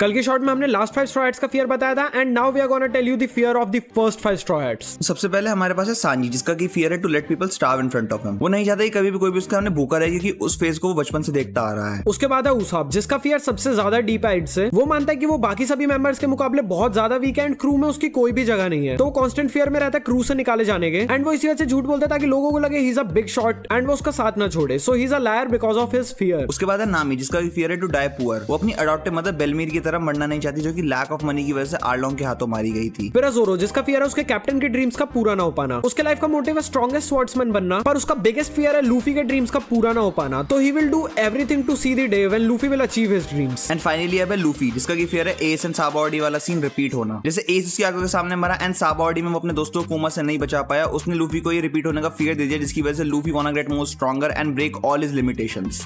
कल के शॉट में हमने लास्ट फाइव स्ट्रॉ का फियर बताया था and now we are gonna tell you the fear of the first five straw सबसे पहले हमारे पास है सांजी जिसका की फियर है to let people starve in front of him वो नहीं चाहता कि कभी भी कोई भी उसके सामने भूखा रहे क्योंकि उस फेस को वो बचपन से देखता आ रहा है उसके बाद है उसाब जिसका फियर सबसे ज्यादा डीप है से वो मानता है कि वो बाकी सभी मेंबर्स के मुकाबले बहुत ज्यादा वीक है एंड क्रू में उसकी कोई भी जगह नहीं है तो कॉन्स्टेंट फियर में रहता है क्रू से निकाले जाने के एंड वो इसी वजह से झूठ बोलता है ताकि लोगों को लगे he is a big shot and वो उसका साथ ना छोड़े so he is a liar because of his fear उसके बाद है नामी जिसका फियर है टू डाई पुअर वो अपनी अडोप्टेड मदर बेलमीर की की तरफ मरना नहीं चाहती जो कि लैक ऑफ मनी की वजह से आर्लोंग के हाथों मारी गई थी फिर अजोरो जिसका फियर है उसके कैप्टन के ड्रीम्स का पूरा ना हो पाना उसके लाइफ का मोटिव है स्ट्रॉगेस्ट स्वर्ड्समैन बनना पर उसका बिगेस्ट फियर है लूफी के ड्रीम्स का पूरा ना हो पाना तो he will do everything to see the day when Luffy will achieve his dreams and finally अब है लूफी जिसका की फियर है एस एंड साबॉडी वाला सीन रिपीट होना जैसे एस उसकी आंखों के सामने मरा एंड साबॉडी में वो अपने दोस्तों कोमा से नहीं बचा पाया उसने लूफी को ये रिपीट होने का फियर दे दिया जिसकी वजह से Luffy wanna get more stronger and break all is limitation